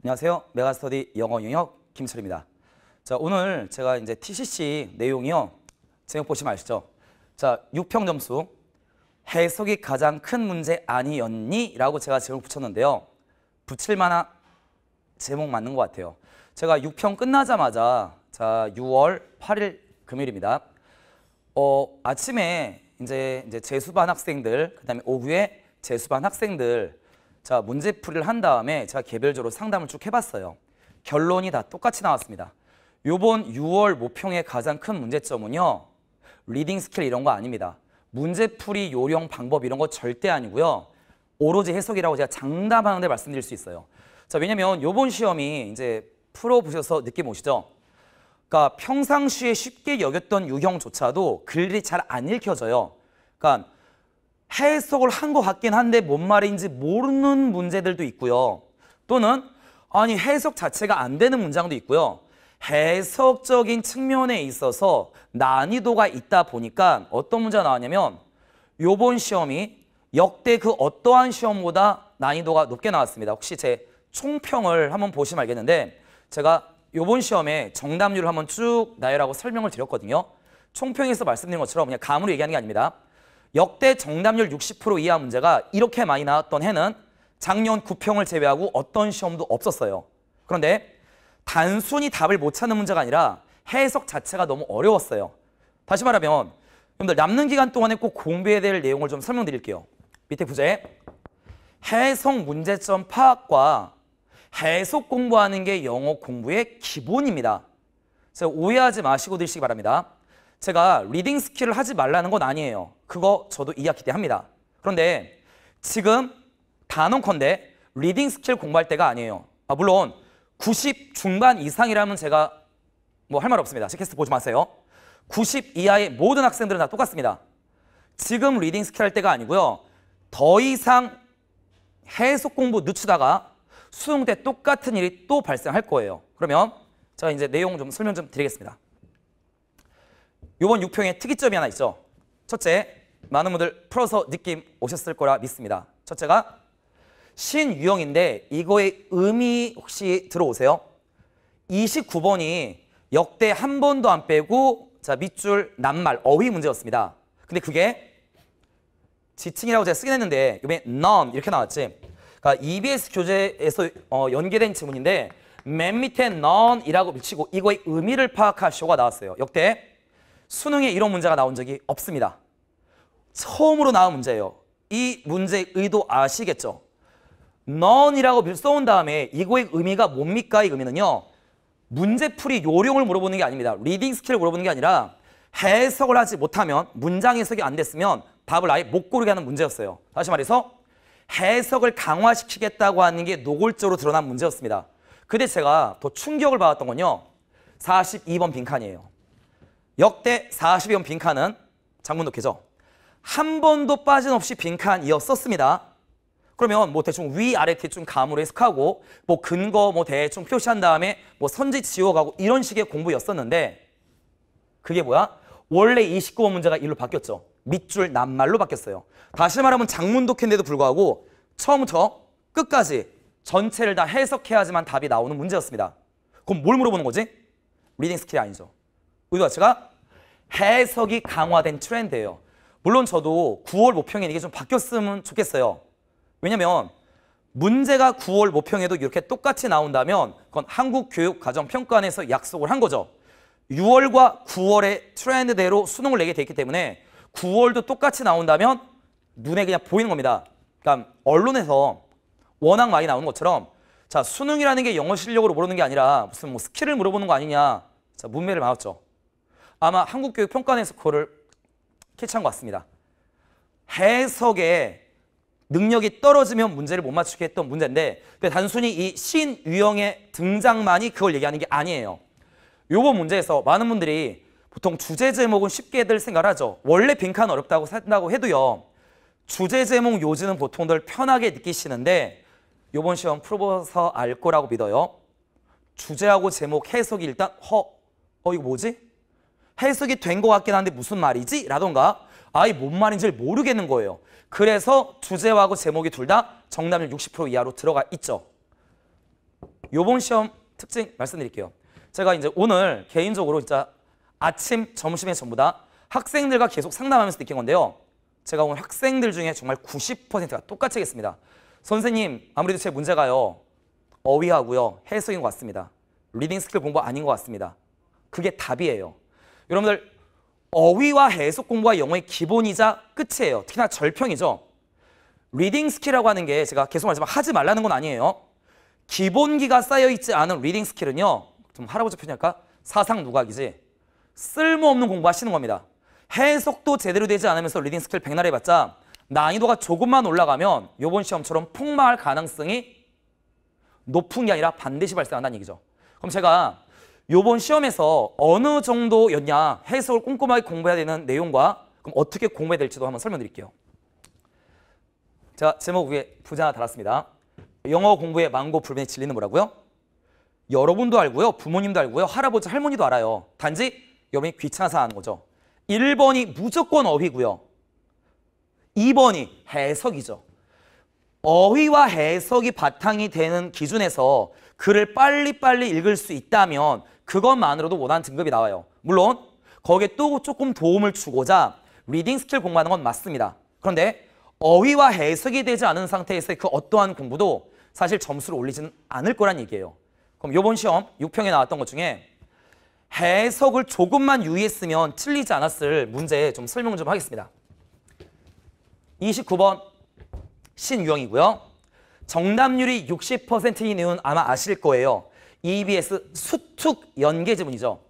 안녕하세요. 메가스터디 영어 영역 김철입니다. 자, 오늘 제가 이제 TCC 내용이요. 제목 보시면 아시죠? 자, 6평 점수. 해석이 가장 큰 문제 아니었니? 라고 제가 제목 붙였는데요. 붙일 만한 제목 맞는 것 같아요. 제가 6평 끝나자마자 자, 6월 8일 금요일입니다. 어, 아침에 이제 이제 재수반 학생들, 그다음에 오후에 재수반 학생들 자 문제풀이를 한 다음에 제가 개별적으로 상담을 쭉 해봤어요. 결론이 다 똑같이 나왔습니다. 요번 6월 모평의 가장 큰 문제점은요. 리딩 스킬 이런 거 아닙니다. 문제풀이 요령 방법 이런 거 절대 아니고요. 오로지 해석이라고 제가 장담하는데 말씀드릴 수 있어요. 자 왜냐면 요번 시험이 이제 풀어보셔서 느낌 오시죠? 그러니까 평상시에 쉽게 여겼던 유형조차도 글이 잘 안 읽혀져요. 그러니까 해석을 한 것 같긴 한데 뭔 말인지 모르는 문제들도 있고요. 또는 아니 해석 자체가 안 되는 문장도 있고요. 해석적인 측면에 있어서 난이도가 있다 보니까 어떤 문제가 나왔냐면 요번 시험이 역대 그 어떠한 시험보다 난이도가 높게 나왔습니다. 혹시 제 총평을 한번 보시면 알겠는데 제가 요번 시험에 정답률을 한번 쭉 나열하고 설명을 드렸거든요. 총평에서 말씀드린 것처럼 그냥 감으로 얘기하는 게 아닙니다. 역대 정답률 60% 이하 문제가 이렇게 많이 나왔던 해는 작년 9평을 제외하고 어떤 시험도 없었어요. 그런데 단순히 답을 못 찾는 문제가 아니라 해석 자체가 너무 어려웠어요. 다시 말하면 여러분들 남는 기간 동안에 꼭 공부해야 될 내용을 좀 설명드릴게요. 밑에 부제 해석 문제점 파악과 해석 공부하는 게 영어 공부의 기본입니다. 그래서 오해하지 마시고 들으시기 바랍니다. 제가 리딩 스킬을 하지 말라는 건 아니에요. 그거 저도 이해하기때 합니다. 그런데 지금 단언컨대 리딩 스킬 공부할 때가 아니에요. 아, 물론 90 중반 이상이라면 제가 뭐 할 말 없습니다. 시캐스트 보지 마세요. 90 이하의 모든 학생들은 다 똑같습니다. 지금 리딩 스킬 할 때가 아니고요. 더 이상 해석 공부 늦추다가 수능 때 똑같은 일이 또 발생할 거예요. 그러면 제가 이제 내용 좀 설명 좀 드리겠습니다. 요번 6평의 특이점이 하나 있죠. 첫째, 많은 분들 풀어서 느낌 오셨을 거라 믿습니다. 첫째가 신유형인데 이거의 의미 혹시 들어오세요? 29번이 역대 한 번도 안 빼고 자 밑줄 낱말 어휘 문제였습니다. 근데 그게 지칭이라고 제가 쓰긴 했는데 이번에 none 이렇게 나왔지. 그러니까 EBS 교재에서 어, 연계된 지문인데 맨 밑에 none이라고 밀치고 이거의 의미를 파악하시오가 나왔어요. 역대 수능에 이런 문제가 나온 적이 없습니다. 처음으로 나온 문제예요. 이 문제의 의도 아시겠죠? none이라고 써온 다음에 이거의 의미가 뭡니까? 이 의미는요. 문제풀이 요령을 물어보는 게 아닙니다. 리딩 스킬을 물어보는 게 아니라 해석을 하지 못하면 문장 해석이 안 됐으면 답을 아예 못 고르게 하는 문제였어요. 다시 말해서 해석을 강화시키겠다고 하는 게 노골적으로 드러난 문제였습니다. 그때 제가 더 충격을 받았던 건요. 42번 빈칸이에요. 역대 40연 빈칸은 장문도 캐죠. 한 번도 빠짐없이 빈칸이었었습니다. 그러면 뭐 대충 위아래 대충 감으로 해석하고 뭐 근거 뭐 대충 표시한 다음에 뭐 선지 지워가고 이런 식의 공부였었는데 그게 뭐야? 원래 2 9번 문제가 일로 바뀌었죠. 밑줄 낱말로 바뀌었어요. 다시 말하면 장문 독해인데도 불구하고 처음부터 끝까지 전체를 다 해석해야지만 답이 나오는 문제였습니다. 그럼 뭘 물어보는 거지? 리딩 스킬이 아니죠. 의도 자체가 해석이 강화된 트렌드예요. 물론 저도 9월 모평에 이게 좀 바뀌었으면 좋겠어요. 왜냐면 문제가 9월 모평에도 이렇게 똑같이 나온다면 그건 한국교육과정평가원에서 약속을 한 거죠. 6월과 9월의 트렌드대로 수능을 내게 되기 때문에 9월도 똑같이 나온다면 눈에 그냥 보이는 겁니다. 그러니까 언론에서 워낙 많이 나오는 것처럼 자 수능이라는 게 영어 실력으로 모르는 게 아니라 무슨 뭐 스킬을 물어보는 거 아니냐 자 문맥을 막았죠. 아마 한국교육평가원 스코어를 캐치한 것 같습니다. 해석에 능력이 떨어지면 문제를 못 맞추게 했던 문제인데 단순히 이 신유형의 등장만이 그걸 얘기하는 게 아니에요. 요번 문제에서 많은 분들이 보통 주제 제목은 쉽게들 생각을 하죠. 원래 빈칸 어렵다고 산다고 해도요. 주제 제목 요지는 보통들 편하게 느끼시는데 요번 시험 풀어서 알 거라고 믿어요. 주제하고 제목 해석이 일단 허, 어 이거 뭐지? 해석이 된 것 같긴 한데 무슨 말이지? 라던가 아예 뭔 말인지를 모르겠는 거예요. 그래서 주제와고 제목이 둘 다 정답률 60% 이하로 들어가 있죠. 요번 시험 특징 말씀드릴게요. 제가 이제 오늘 개인적으로 진짜 아침, 점심에 전부 다 학생들과 계속 상담하면서 느낀 건데요. 제가 오늘 학생들 중에 정말 90%가 똑같이 하겠습니다. 선생님, 아무래도 제 문제가요. 어휘하고요. 해석인 것 같습니다. 리딩 스킬 공부 아닌 것 같습니다. 그게 답이에요. 여러분들 어휘와 해석 공부가 영어의 기본이자 끝이에요. 특히나 절평이죠. 리딩 스킬이라고 하는 게 제가 계속 말하지만 하지 말라는 건 아니에요. 기본기가 쌓여있지 않은 리딩 스킬은요. 좀 할아버지 표현할까? 사상 누각이지. 쓸모없는 공부하시는 겁니다. 해석도 제대로 되지 않으면서 리딩 스킬 백날 해봤자 난이도가 조금만 올라가면 요번 시험처럼 폭망할 가능성이 높은 게 아니라 반드시 발생한다는 얘기죠. 그럼 제가 요번 시험에서 어느 정도였냐 해석을 꼼꼼하게 공부해야 되는 내용과 그럼 어떻게 공부해야 될지도 한번 설명드릴게요. 자 제목 위에 부자 달았습니다. 영어 공부의 망고 불변의 진리는 뭐라고요? 여러분도 알고요. 부모님도 알고요. 할아버지 할머니도 알아요. 단지 여러분이 귀찮아서 하는 거죠. 1번이 무조건 어휘고요. 2번이 해석이죠. 어휘와 해석이 바탕이 되는 기준에서 글을 빨리빨리 읽을 수 있다면 그것만으로도 원하는 등급이 나와요. 물론 거기에 또 조금 도움을 주고자 리딩 스킬 공부하는 건 맞습니다. 그런데 어휘와 해석이 되지 않은 상태에서의 그 어떠한 공부도 사실 점수를 올리지는 않을 거란 얘기예요. 그럼 요번 시험 6평에 나왔던 것 중에 해석을 조금만 유의했으면 틀리지 않았을 문제 좀 설명 좀 하겠습니다. 29번 신유형이고요. 정답률이 60%인 이유는 아마 아실 거예요. EBS 수특 연계 지문이죠.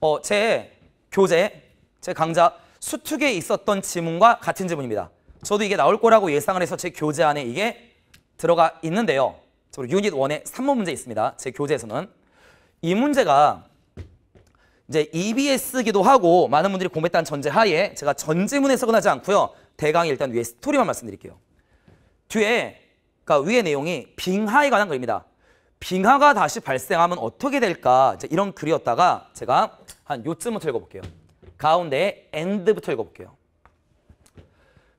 어, 제 교재, 제 강좌 수특에 있었던 지문과 같은 지문입니다. 저도 이게 나올 거라고 예상을 해서 제 교재 안에 이게 들어가 있는데요. 저 유닛 1의 3번 문제 있습니다. 제 교재에서는. 이 문제가 이제 EBS기도 하고 많은 분들이 공부했다는 전제하에 제가 전지문에 서근하지 않고요. 대강 일단 위에 스토리만 말씀드릴게요. 뒤에 그러니까 위의 내용이 빙하에 관한 글입니다. 빙하가 다시 발생하면 어떻게 될까 이런 글이었다가 제가 한 요쯤부터 읽어볼게요. 가운데 엔드부터 읽어볼게요.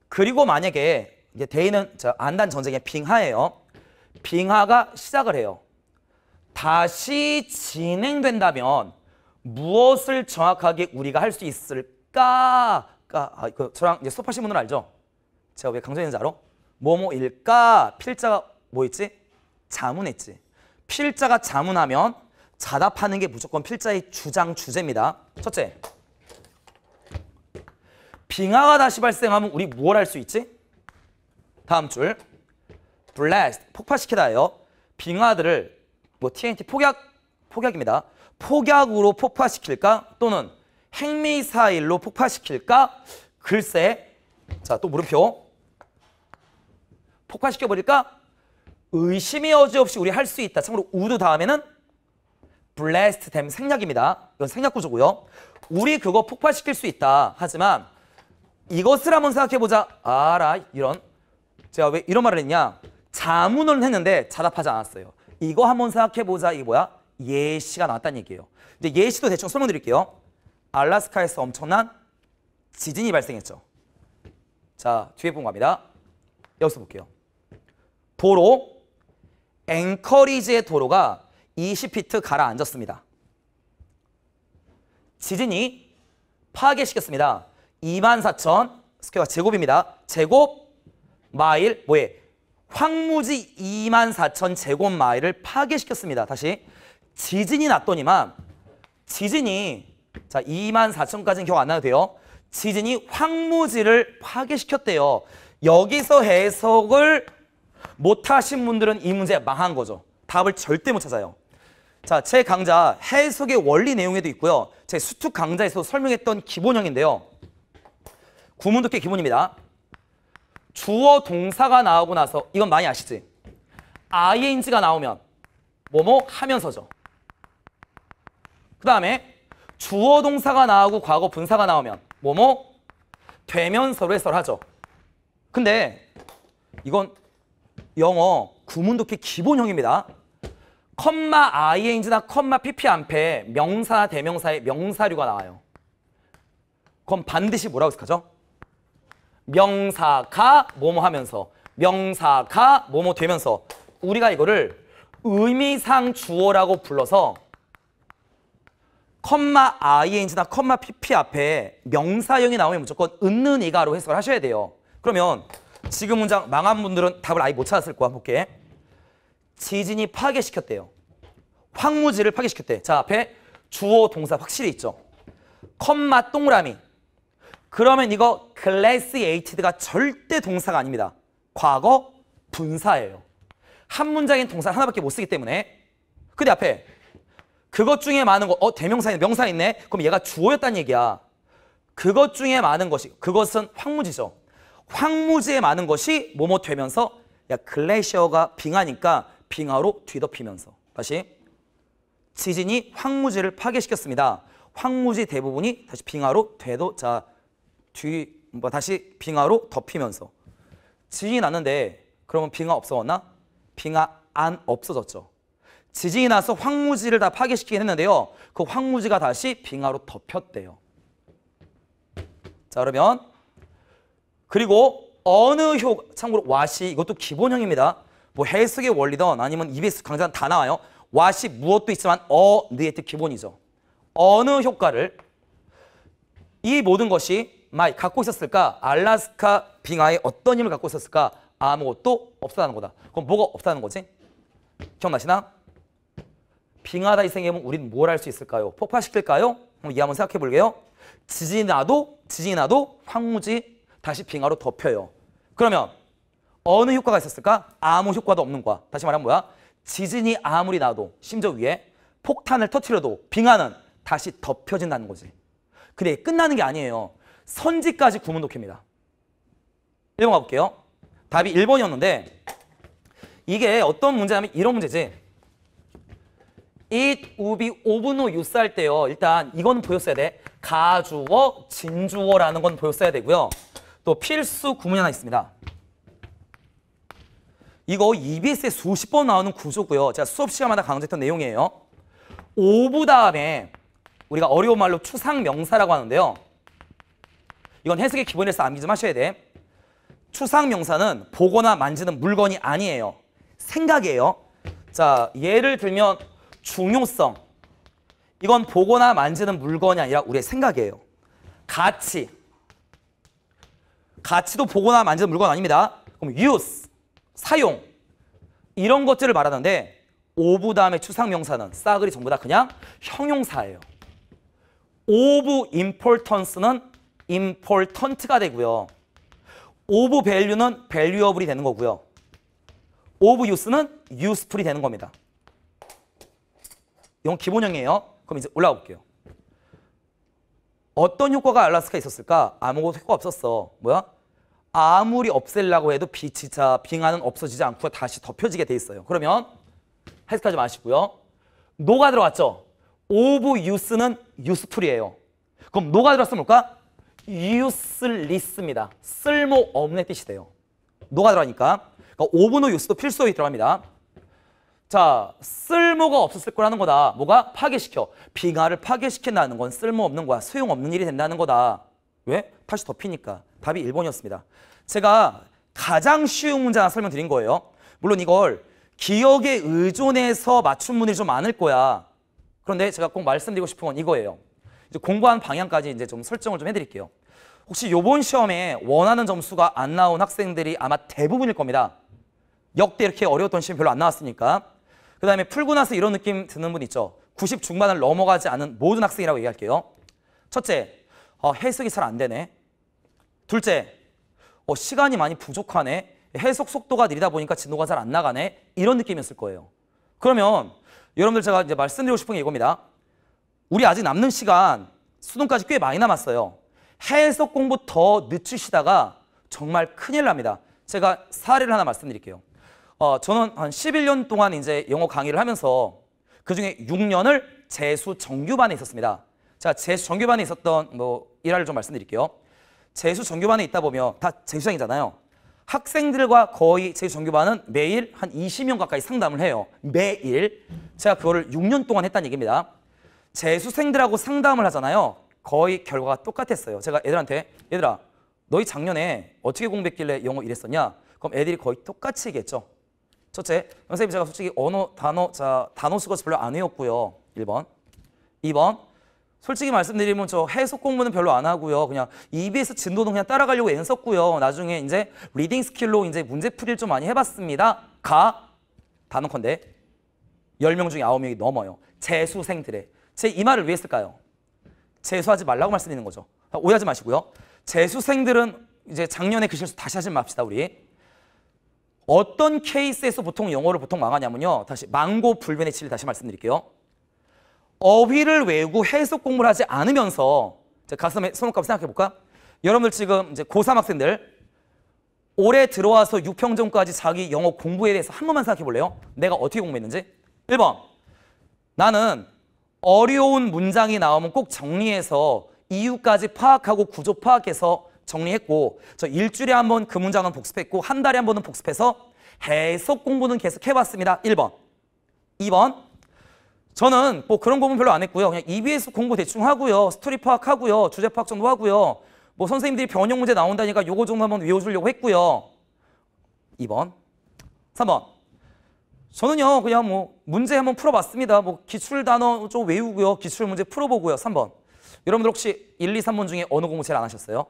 그리고 만약에 이제 데이는 안단 전쟁의 빙하예요. 빙하가 시작을 해요. 다시 진행된다면 무엇을 정확하게 우리가 할 수 있을까? 아, 그 저랑 이제 수업하신 분은 알죠? 제가 왜 강조했는지 알아? 뭐뭐일까? 필자가 뭐 있지? 자문했지. 필자가 자문하면 자답하는 게 무조건 필자의 주장 주제입니다. 첫째, 빙하가 다시 발생하면 우리 무엇 할수 있지? 다음 줄, blast, 폭파시키다요 빙하들을 뭐 TNT 폭약, 폭약입니다. 폭약으로 폭파시킬까? 또는 핵미사일로 폭파시킬까? 글쎄, 자또 물음표, 폭파시켜버릴까? 의심이 어지없이 우리 할 수 있다. 참고로 우드 다음에는 blessed them 생략입니다. 이건 생략 구조고요. 우리 그거 폭발시킬 수 있다. 하지만 이것을 한번 생각해보자. 알아 이런 제가 왜 이런 말을 했냐. 자문을 했는데 자답하지 않았어요. 이거 한번 생각해보자. 이게 뭐야? 예시가 나왔다는 얘기예요. 근데 예시도 대충 설명드릴게요. 알라스카에서 엄청난 지진이 발생했죠. 자, 뒤에 본 겁니다. 여기서 볼게요. 도로 앵커리지의 도로가 20피트 가라앉았습니다. 지진이 파괴시켰습니다. 24,000 스퀘어 제곱입니다. 제곱 마일 뭐에 황무지 24,000 제곱 마일을 파괴시켰습니다. 다시 지진이 났더니만 지진이 자 24,000까지는 기억 안 나도 돼요. 지진이 황무지를 파괴시켰대요. 여기서 해석을 못하신 분들은 이 문제 망한 거죠. 답을 절대 못 찾아요. 자, 제 강좌 해석의 원리 내용에도 있고요. 제 수특 강좌에서 설명했던 기본형인데요. 구문독해 기본입니다. 주어 동사가 나오고 나서 이건 많이 아시지? ing가 나오면 뭐뭐 하면서죠. 그 다음에 주어 동사가 나오고 과거 분사가 나오면 뭐뭐 되면서로 해설하죠. 근데 이건 영어 구문독해 기본형입니다. 컴마 ing나 컴마 pp 앞에 명사 대명사의 명사류가 나와요. 그럼 반드시 뭐라고 해석하죠? 명사가 뭐뭐 하면서 명사가 뭐뭐 되면서 우리가 이거를 의미상 주어라고 불러서 컴마 ing나 컴마 pp 앞에 명사형이 나오면 무조건 은는 이가로 해석을 하셔야 돼요. 그러면 지금 문장 망한 분들은 답을 아예 못 찾았을 거야. 볼게. 지진이 파괴시켰대요. 황무지를 파괴시켰대. 자, 앞에 주어 동사 확실히 있죠. 컴마 동그라미. 그러면 이거 글래시에이티드가 절대 동사가 아닙니다. 과거 분사예요. 한 문장인 동사 하나밖에 못 쓰기 때문에. 근데 앞에 그것 중에 많은 거, 어, 대명사 있네, 명사 있네? 그럼 얘가 주어였단 얘기야. 그것 중에 많은 것이, 그것은 황무지죠. 황무지에 많은 것이 뭐뭐 되면서 야 글래시어가 빙하니까 빙하로 뒤덮이면서 다시 지진이 황무지를 파괴시켰습니다. 황무지 대부분이 다시 빙하로 되도 자뒤 뭐 다시 빙하로 덮이면서 지진이 났는데 그러면 빙하 없어졌나? 빙하 안 없어졌죠. 지진이 나서 황무지를 다 파괴시키긴 했는데요. 그 황무지가 다시 빙하로 덮였대요. 자 그러면 그리고 어느 효 참고로 와시 이것도 기본형입니다. 뭐 해석의 원리든 아니면 EBS 강좌는 다 나와요. 와시 무엇도 있지만 어, 느의 네 뜻 기본이죠. 어느 효과를 이 모든 것이 마이 갖고 있었을까? 알라스카 빙하에 어떤 힘을 갖고 있었을까? 아무것도 없었다는 거다. 그럼 뭐가 없다는 거지? 기억나시나? 빙하다 이생이면 우린 뭘 할 수 있을까요? 폭파시킬까요? 이 한번 생각해 볼게요. 지진이 나도 지진이 나도 황무지 다시 빙하로 덮여요. 그러면 어느 효과가 있었을까? 아무 효과도 없는 거야. 다시 말하면 뭐야? 지진이 아무리 나도 심지어 위에 폭탄을 터트려도 빙하는 다시 덮여진다는 거지. 근데 끝나는 게 아니에요. 선지까지 구문 독해입니다. 1번 가볼게요. 답이 1번이었는데 이게 어떤 문제냐면 이런 문제지. It will be oven o 할 때요. 일단 이건 보였어야 돼. 가주어, 진주어라는 건 보였어야 되고요. 또 필수 구문이 하나 있습니다. 이거 EBS에 수십 번 나오는 구조고요. 제가 수업 시간마다 강조했던 내용이에요. 오부 다음에 우리가 어려운 말로 추상 명사라고 하는데요. 이건 해석의 기본에서 암기 좀 하셔야 돼. 추상 명사는 보거나 만지는 물건이 아니에요. 생각이에요. 자, 예를 들면 중요성. 이건 보거나 만지는 물건이 아니라 우리의 생각이에요. 가치. 가치도 보거나 만지는 물건 아닙니다. 그럼 use, 사용 이런 것들을 말하는데 오브 다음에 추상명사는 싸그리 전부 다 그냥 형용사예요. 오브 임폴턴스는 임폴턴트가 되고요. 오브 밸류는 밸류어블이 되는 거고요. 오브 유스는 유스풀이 되는 겁니다. 이건 기본형이에요. 그럼 이제 올라가 볼게요. 어떤 효과가 알라스카 에 있었을까? 아무것도 효과 없었어. 뭐야? 아무리 없애려고 해도 비치 차, 빙하는 없어지지 않고 다시 덮여지게 돼 있어요. 그러면 해석하지 마시고요. 노가 들어왔죠 오브 유스는 유스풀이에요. 그럼 노가 들어갔으면 뭘까? 유슬리스입니다. 쓸모없는 뜻이 돼요. 노가 들어가니까. 그러니까 오브노 유스도 필수어이 들어갑니다. 자, 쓸모가 없었을 거라는 거다. 뭐가? 파괴시켜. 빙하를 파괴시킨다는 건 쓸모없는 거야. 소용없는 일이 된다는 거다. 왜? 다시 덮이니까. 답이 1번이었습니다. 제가 가장 쉬운 문제 하나 설명드린 거예요. 물론 이걸 기억에 의존해서 맞춘 분들이 좀 많을 거야. 그런데 제가 꼭 말씀드리고 싶은 건 이거예요. 이제 공부한 방향까지 이제 좀 설정을 좀 해드릴게요. 혹시 요번 시험에 원하는 점수가 안 나온 학생들이 아마 대부분일 겁니다. 역대 이렇게 어려웠던 시험 별로 안 나왔으니까. 그 다음에 풀고 나서 이런 느낌 드는 분 있죠. 90 중반을 넘어가지 않은 모든 학생이라고 얘기할게요. 첫째, 어, 해석이 잘 안 되네. 둘째, 어, 시간이 많이 부족하네. 해석 속도가 느리다 보니까 진도가 잘 안 나가네. 이런 느낌이었을 거예요. 그러면 여러분들 제가 이제 말씀드리고 싶은 게 이겁니다. 우리 아직 남는 시간 수능까지 꽤 많이 남았어요. 해석 공부 더 늦추시다가 정말 큰일 납니다. 제가 사례를 하나 말씀드릴게요. 어, 저는 한 11년 동안 이제 영어 강의를 하면서 그중에 6년을 재수 정규반에 있었습니다. 자, 재수 정규반에 있었던 뭐 일화를 좀 말씀드릴게요. 재수 정규반에 있다 보면 다 재수생이잖아요. 학생들과 거의 재수 정규반은 매일 한 20명 가까이 상담을 해요. 매일. 제가 그거를 6년 동안 했다는 얘기입니다. 재수생들하고 상담을 하잖아요. 거의 결과가 똑같았어요. 제가 애들한테 얘들아 너희 작년에 어떻게 공부했길래 영어 이랬었냐? 그럼 애들이 거의 똑같이 얘기했죠. 첫째, 선생님 제가 솔직히 언어, 단어, 자, 단어 수가 별로 안 외웠고요. 1번. 2번. 솔직히 말씀드리면 저 해석 공부는 별로 안 하고요. 그냥 EBS 진도는 그냥 따라가려고 엔 썼고요. 나중에 이제 리딩 스킬로 이제 문제 풀이를 좀 많이 해봤습니다. 가 단어컨대 10명 중에 9명이 넘어요. 재수생들의. 제 이 말을 왜 했을까요? 재수하지 말라고 말씀드리는 거죠. 오해하지 마시고요. 재수생들은 이제 작년에 그 실수 다시 하지 맙시다, 우리. 어떤 케이스에서 보통 영어를 보통 망하냐면요. 다시 망고 불변의 진리 다시 말씀드릴게요. 어휘를 외우고 해석 공부를 하지 않으면서 가슴에 손목값 생각해 볼까? 여러분들 지금 이제 고3 학생들 올해 들어와서 6평점까지 자기 영어 공부에 대해서 한 번만 생각해 볼래요? 내가 어떻게 공부했는지? 1번 나는 어려운 문장이 나오면 꼭 정리해서 이유까지 파악하고 구조 파악해서 정리했고 저 일주일에 그 한번 그문장은 복습했고 한 달에 한 번은 복습해서 해석 공부는 계속 해봤습니다. 1번. 2번. 저는 뭐 그런 공부는 별로 안 했고요. 그냥 EBS 공부 대충 하고요. 스토리 파악하고요. 주제 파악 정도 하고요. 뭐 선생님들이 변형 문제 나온다니까 요거 정도 한번 외워주려고 했고요. 2번. 3번. 저는요 그냥 뭐 문제 한번 풀어봤습니다. 뭐 기출 단어 좀 외우고요. 기출 문제 풀어보고요. 3번. 여러분들 혹시 1, 2, 3번 중에 어느 공부 제일 안 하셨어요?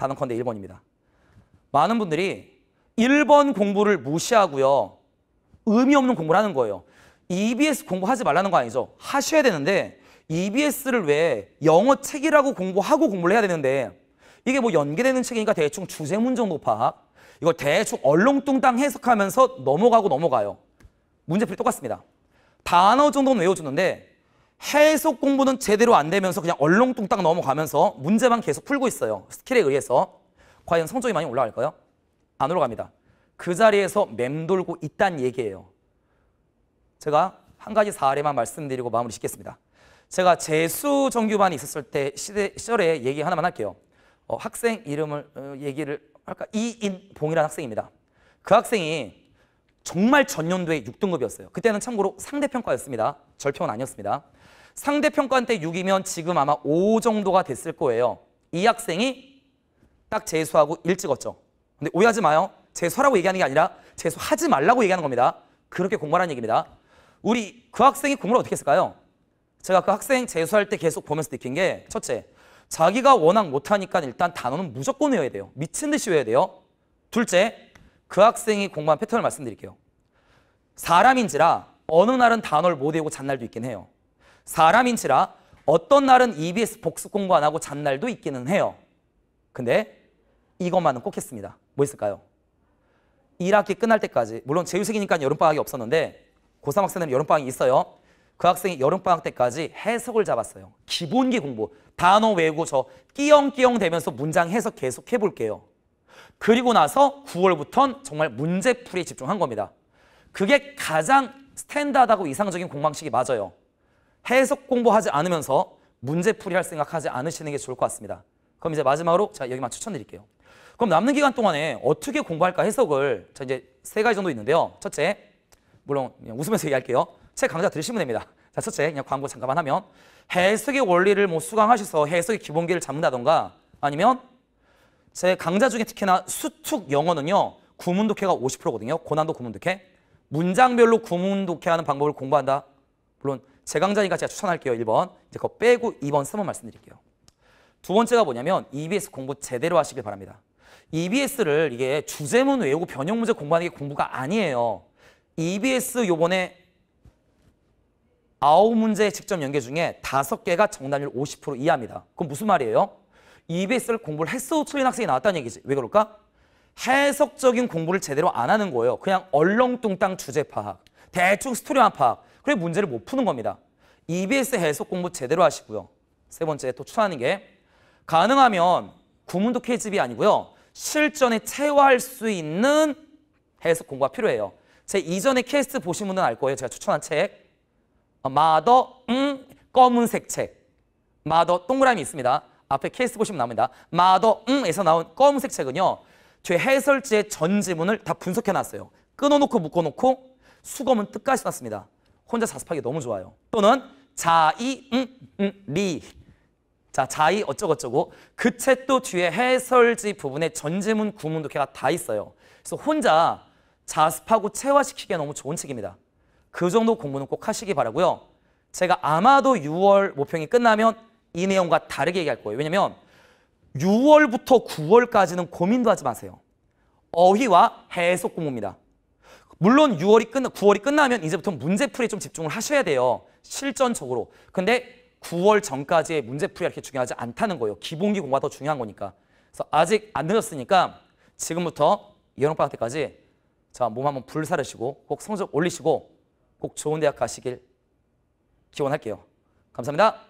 단언컨대 1번입니다. 많은 분들이 1번 공부를 무시하고요. 의미 없는 공부를 하는 거예요. EBS 공부하지 말라는 거 아니죠. 하셔야 되는데 EBS를 왜 영어 책이라고 공부하고 공부를 해야 되는데 이게 뭐 연계되는 책이니까 대충 주제 문 정도 파악 이걸 대충 얼렁뚱땅 해석하면서 넘어가고 넘어가요. 문제풀이 똑같습니다. 단어 정도는 외워주는데 해석 공부는 제대로 안 되면서 그냥 얼렁뚱땅 넘어가면서 문제만 계속 풀고 있어요. 스킬에 의해서. 과연 성적이 많이 올라갈까요? 안 올라갑니다. 그 자리에서 맴돌고 있다는 얘기예요. 제가 한 가지 사례만 말씀드리고 마무리 짓겠습니다. 제가 재수 정규반이 있었을 때 시대, 시절에 얘기 하나만 할게요. 어, 학생 이름을 어, 얘기를 할까? 이인봉이라는 학생입니다. 그 학생이 정말 전년도에 6등급이었어요. 그때는 참고로 상대평가였습니다. 절평은 아니었습니다. 상대평가 때 6이면 지금 아마 5 정도가 됐을 거예요. 이 학생이 딱 재수하고 1 찍었죠. 근데 오해하지 마요. 재수하라고 얘기하는 게 아니라 재수하지 말라고 얘기하는 겁니다. 그렇게 공부하라는 얘기입니다. 우리 그 학생이 공부를 어떻게 했을까요? 제가 그 학생 재수할 때 계속 보면서 느낀 게 첫째, 자기가 워낙 못하니까 일단 단어는 무조건 외워야 돼요. 미친 듯이 외워야 돼요. 둘째, 그 학생이 공부한 패턴을 말씀드릴게요. 사람인지라 어느 날은 단어를 못 외우고 잔 날도 있긴 해요. 사람인지라 어떤 날은 EBS 복습 공부 안 하고 잔 날도 있기는 해요. 근데 이것만은 꼭 했습니다. 뭐 있을까요? 1학기 끝날 때까지 물론 제휴식이니까 여름방학이 없었는데 고3 학생들은 여름방학이 있어요. 그 학생이 여름방학 때까지 해석을 잡았어요. 기본기 공부. 단어 외우고 저 끼영끼영 되면서 문장 해석 계속 해볼게요. 그리고 나서 9월부터는 정말 문제풀이에 집중한 겁니다. 그게 가장 스탠다드하고 이상적인 공방식이 맞아요. 해석 공부하지 않으면서 문제풀이 할 생각하지 않으시는 게 좋을 것 같습니다. 그럼 이제 마지막으로 제가 여기만 추천드릴게요. 그럼 남는 기간 동안에 어떻게 공부할까 해석을 자 이제 세 가지 정도 있는데요. 첫째, 물론 웃으면서 얘기할게요. 책 강좌 들으시면 됩니다. 자, 첫째, 그냥 광고 잠깐만 하면 해석의 원리를 뭐 수강하셔서 해석의 기본기를 잡는다던가 아니면 제 강좌 중에 특히나 수특 영어는요. 구문독해가 50%거든요. 고난도 구문독해. 문장별로 구문독해하는 방법을 공부한다. 물론 제 강좌니까 제가 추천할게요. 1번. 이제 그거 빼고 2번, 3번 말씀드릴게요. 두 번째가 뭐냐면 EBS 공부 제대로 하시길 바랍니다. EBS를 이게 주제문 외우고 변형 문제 공부하는 게 공부가 아니에요. EBS 요번에 아홉 문제 직접 연계 중에 다섯 개가 정답률 50% 이하입니다. 그건 무슨 말이에요? EBS를 공부를 했어도 틀린 학생이 나왔다는 얘기지. 왜 그럴까? 해석적인 공부를 제대로 안 하는 거예요. 그냥 얼렁뚱땅 주제 파악, 대충 스토리만 파악. 그래 문제를 못 푸는 겁니다. EBS 해석 공부 제대로 하시고요. 세 번째 또 추천하는 게 가능하면 구문도 k 집이 아니고요. 실전에 체화할 수 있는 해석 공부가 필요해요. 제 이전에 케이스 보신 분은 알 거예요. 제가 추천한 책. 어, 마더 음 검은색 책. 마더 동그라미 있습니다. 앞에 케이스 보시면 나옵니다. 마더 응에서 음 나온 검은색 책은요. 제 해설지의 전 지문을 다 분석해 놨어요. 끊어놓고 묶어놓고 수검은 뜻까지 놨습니다. 혼자 자습하기 너무 좋아요. 또는 자이 음 음리 자 자이 어쩌고저쩌고 그책도 뒤에 해설지 부분에 전제문 구문 도해가다 있어요. 그래서 혼자 자습하고 체화시키기에 너무 좋은 책입니다. 그 정도 공부는 꼭 하시기 바라고요. 제가 아마도 6월 모평이 끝나면 이 내용과 다르게 얘기할 거예요. 왜냐면 6월부터 9월까지는 고민도 하지 마세요. 어휘와 해석 공부입니다. 물론 6월이 끝 9월이 끝나면 이제부터 문제풀이에 좀 집중을 하셔야 돼요. 실전적으로. 근데 9월 전까지의 문제풀이가 이렇게 중요하지 않다는 거예요. 기본기 공부가 더 중요한 거니까. 그래서 아직 안 늦었으니까 지금부터 예능 방학 때까지 자, 몸 한번 불사르시고 꼭 성적 올리시고 꼭 좋은 대학 가시길 기원할게요. 감사합니다.